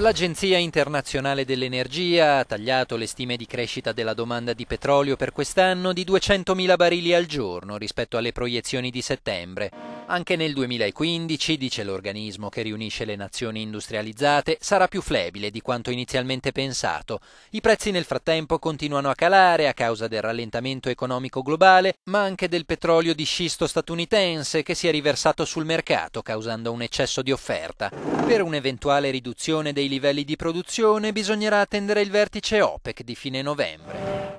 L'Agenzia internazionale dell'energia ha tagliato le stime di crescita della domanda di petrolio per quest'anno di 200.000 barili al giorno rispetto alle proiezioni di settembre. Anche nel 2015, dice l'organismo che riunisce le nazioni industrializzate, sarà più flebile di quanto inizialmente pensato. I prezzi nel frattempo continuano a calare a causa del rallentamento economico globale, ma anche del petrolio di scisto statunitense che si è riversato sul mercato causando un eccesso di offerta. Per un'eventuale riduzione dei livelli di produzione bisognerà attendere il vertice OPEC di fine novembre.